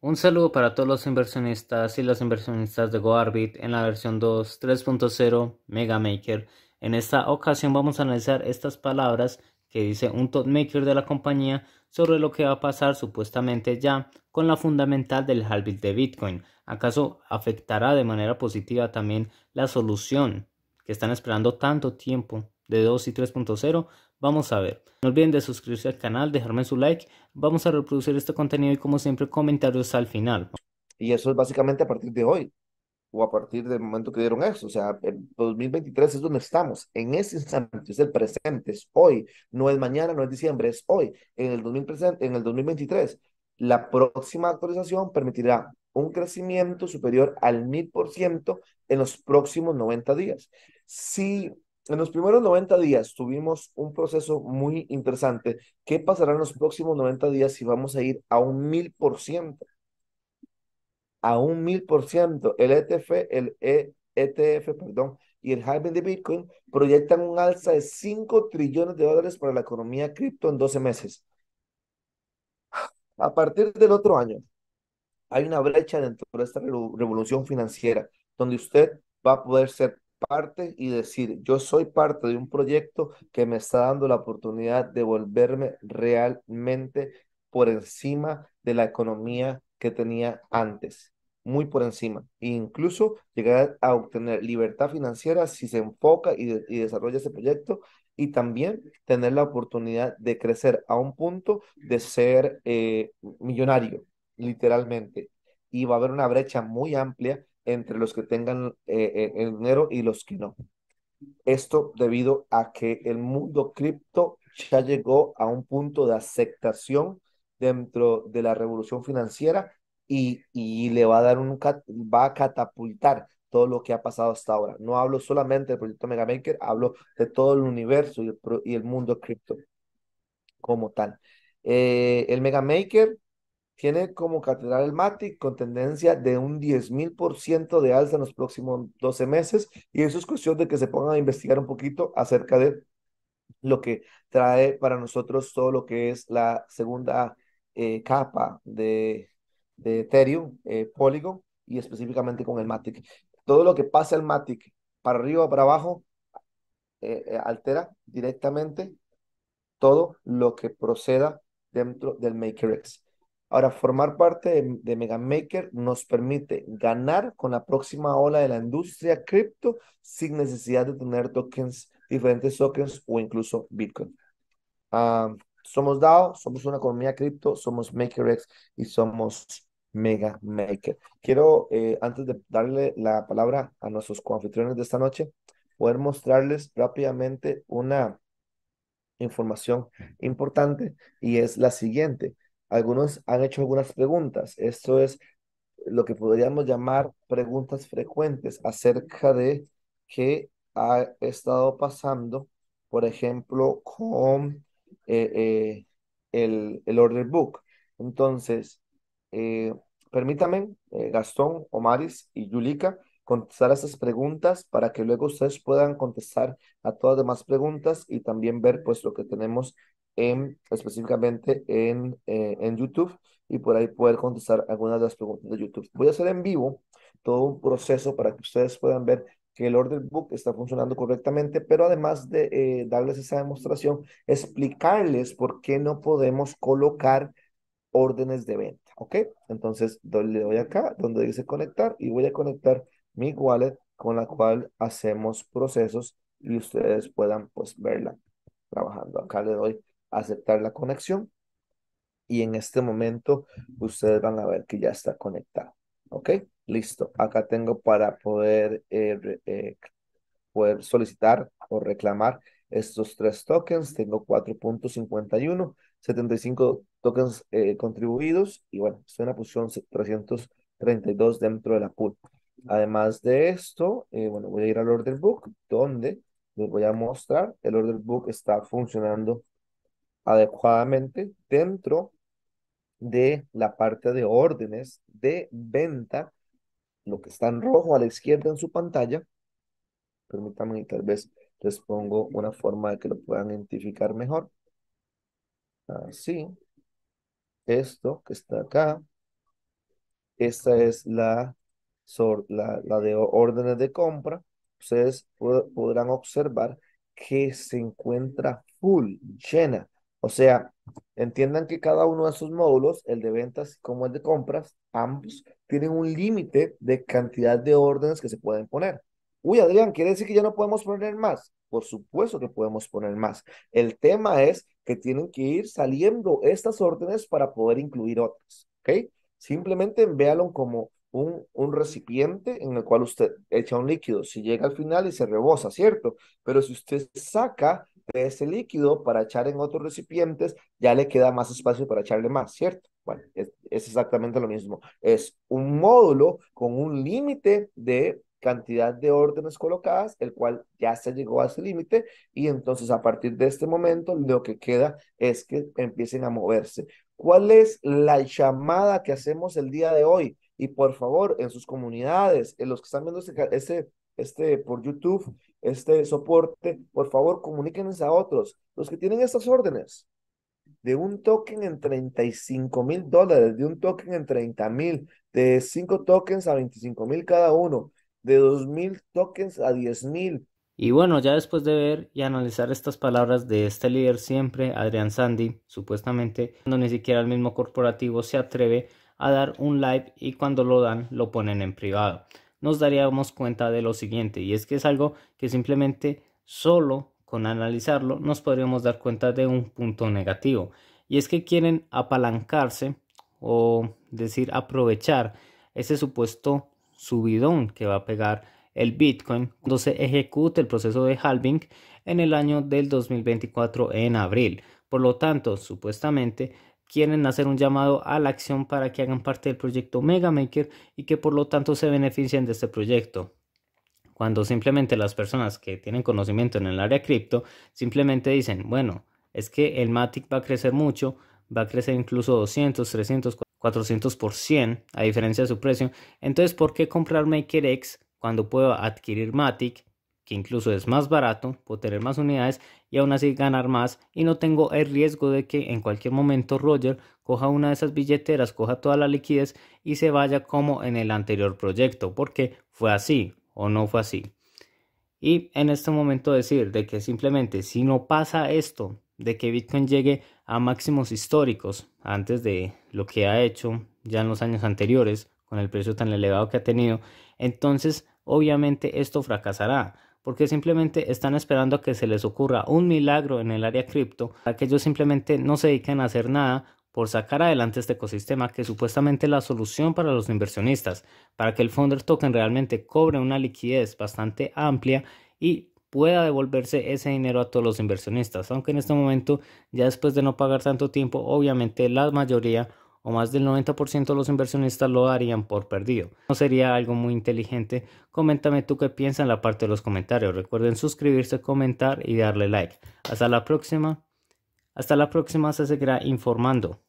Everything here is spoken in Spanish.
Un saludo para todos los inversionistas y las inversionistas de GoArbit en la versión 2 3.0 Mega Maker. En esta ocasión vamos a analizar estas palabras que dice un top maker de la compañía sobre lo que va a pasar supuestamente ya con la fundamental del Halbit de Bitcoin. ¿Acaso afectará de manera positiva también la solución que están esperando tanto tiempo de 2 y 3.0? Vamos a ver. No olviden de suscribirse al canal, dejarme su like. Vamos a reproducir este contenido y como siempre comentarios al final. Y eso es básicamente a partir de hoy o a partir del momento que dieron eso. O sea, el 2023 es donde estamos, en ese instante, es el presente, es hoy, no es mañana, no es diciembre, es hoy. En el, 2023, en el 2023, la próxima actualización permitirá un crecimiento superior al 1000% en los próximos 90 días. Si en los primeros 90 días tuvimos un proceso muy interesante. ¿Qué pasará en los próximos 90 días si vamos a ir a un mil por ciento? A un mil por ciento. El ETF, el ETF, perdón, y el halving de Bitcoin proyectan un alza de 5 trillones de dólares para la economía cripto en 12 meses. A partir del otro año, hay una brecha dentro de esta revolución financiera donde usted va a poder ser parte y decir, yo soy parte de un proyecto que me está dando la oportunidad de volverme realmente por encima de la economía que tenía antes, muy por encima, e incluso llegar a obtener libertad financiera si se enfoca y, desarrolla ese proyecto y también tener la oportunidad de crecer a un punto de ser eh, millonario, literalmente. Y va a haber una brecha muy amplia entre los que tengan eh, eh, el dinero y los que no. Esto debido a que el mundo cripto ya llegó a un punto de aceptación dentro de la revolución financiera y, y le va a dar un va a catapultar todo lo que ha pasado hasta ahora. No hablo solamente del proyecto Megamaker, hablo de todo el universo y el, mundo cripto como tal. Eh, el Megamaker tiene como catedral el MATIC con tendencia de un 10.000% de alza en los próximos 12 meses y eso es cuestión de que se pongan a investigar un poquito acerca de lo que trae para nosotros todo lo que es la segunda eh, capa de, de Ethereum, eh, Polygon y específicamente con el MATIC. Todo lo que pasa el MATIC para arriba o para abajo eh, altera directamente todo lo que proceda dentro del MakerX. Ahora, formar parte de, Mega Megamaker nos permite ganar con la próxima ola de la industria cripto sin necesidad de tener tokens, diferentes tokens o incluso Bitcoin. Ah, somos DAO, somos una economía cripto, somos MakerX y somos Mega Maker. Quiero, eh, antes de darle la palabra a nuestros coanfitriones de esta noche, poder mostrarles rápidamente una información importante y es la siguiente algunos han hecho algunas preguntas. Esto es lo que podríamos llamar preguntas frecuentes acerca de qué ha estado pasando, por ejemplo, con eh, eh, el, el, order book. Entonces, eh, permítame, eh, Gastón, Omaris y Yulika, contestar a esas preguntas para que luego ustedes puedan contestar a todas las demás preguntas y también ver pues lo que tenemos específicamente en, eh, en YouTube y por ahí poder contestar algunas de las preguntas de YouTube. Voy a hacer en vivo todo un proceso para que ustedes puedan ver que el order book está funcionando correctamente, pero además de eh, darles esa demostración, explicarles por qué no podemos colocar órdenes de venta, ¿ok? Entonces le doy acá donde dice conectar y voy a conectar mi wallet con la cual hacemos procesos y ustedes puedan pues verla trabajando. Acá le doy aceptar la conexión y en este momento ustedes van a ver que ya está conectado. ¿Ok? Listo. Acá tengo para poder, eh, eh, poder solicitar o reclamar estos tres tokens. Tengo 4.51, 75 tokens eh, contribuidos y bueno, estoy en la posición 332 dentro de la pool. Además de esto, bueno, voy a ir al order book donde les voy a mostrar. El order book está funcionando adecuadamente dentro de la parte de órdenes de venta, lo que está en rojo a la izquierda en su pantalla. Permítanme y tal vez les pongo una forma de que lo puedan identificar mejor. Así. Esto que está acá. Esta es la, la, de órdenes de compra. Ustedes podrán observar que se encuentra full, llena o sea, entiendan que cada uno de esos módulos, el de ventas como el de compras, ambos tienen un límite de cantidad de órdenes que se pueden poner. Uy, Adrián, ¿quiere decir que ya no podemos poner más? Por supuesto que podemos poner más. El tema es que tienen que ir saliendo estas órdenes para poder incluir otras. ¿Ok? Simplemente véalo como un, un, recipiente en el cual usted echa un líquido. Si llega al final y se rebosa, ¿cierto? Pero si usted saca ese líquido para echar en otros recipientes, ya le queda más espacio para echarle más, ¿cierto? Bueno, es, exactamente lo mismo. Es un módulo con un límite de cantidad de órdenes colocadas, el cual ya se llegó a ese límite y entonces a partir de este momento lo que queda es que empiecen a moverse. ¿Cuál es la llamada que hacemos el día de hoy? Y por favor, en sus comunidades, en los que están viendo este, este, por YouTube, este soporte, por favor comuníquense a otros. Los que tienen estas órdenes de un token en 35 mil dólares, de un token en 30 mil, de 5 tokens a 25 mil cada uno, de 2 mil tokens a 10 mil. Y bueno, ya después de ver y analizar estas palabras de este líder siempre, Adrián Sandy, supuestamente, cuando ni siquiera el mismo corporativo se atreve a dar un live y cuando lo dan lo ponen en privado nos daríamos cuenta de lo siguiente, y es que es algo que simplemente solo con analizarlo nos podríamos dar cuenta de un punto negativo, y es que quieren apalancarse o decir aprovechar ese supuesto subidón que va a pegar el Bitcoin cuando se ejecute el proceso de halving en el año del 2024 en abril. Por lo tanto, supuestamente quieren hacer un llamado a la acción para que hagan parte del proyecto Megamaker y que por lo tanto se beneficien de este proyecto. Cuando simplemente las personas que tienen conocimiento en el área cripto simplemente dicen, bueno, es que el Matic va a crecer mucho, va a crecer incluso 200, 300, 400% por a diferencia de su precio. Entonces, ¿por qué comprar MakerX cuando puedo adquirir Matic que incluso es más barato, puedo tener más unidades y aún así ganar más y no tengo el riesgo de que en cualquier momento Roger coja una de esas billeteras, coja toda la liquidez y se vaya como en el anterior proyecto, porque fue así o no fue así. Y en este momento decir de que simplemente si no pasa esto, de que Bitcoin llegue a máximos históricos antes de lo que ha hecho ya en los años anteriores con el precio tan elevado que ha tenido, entonces obviamente esto fracasará porque simplemente están esperando a que se les ocurra un milagro en el área cripto, para que ellos simplemente no se dediquen a hacer nada por sacar adelante este ecosistema que supuestamente es la solución para los inversionistas, para que el founder token realmente cobre una liquidez bastante amplia y pueda devolverse ese dinero a todos los inversionistas, aunque en este momento ya después de no pagar tanto tiempo, obviamente la mayoría o más del 90% de los inversionistas lo harían por perdido. No sería algo muy inteligente. Coméntame tú qué piensas en la parte de los comentarios. Recuerden suscribirse, comentar y darle like. Hasta la próxima. Hasta la próxima se seguirá informando.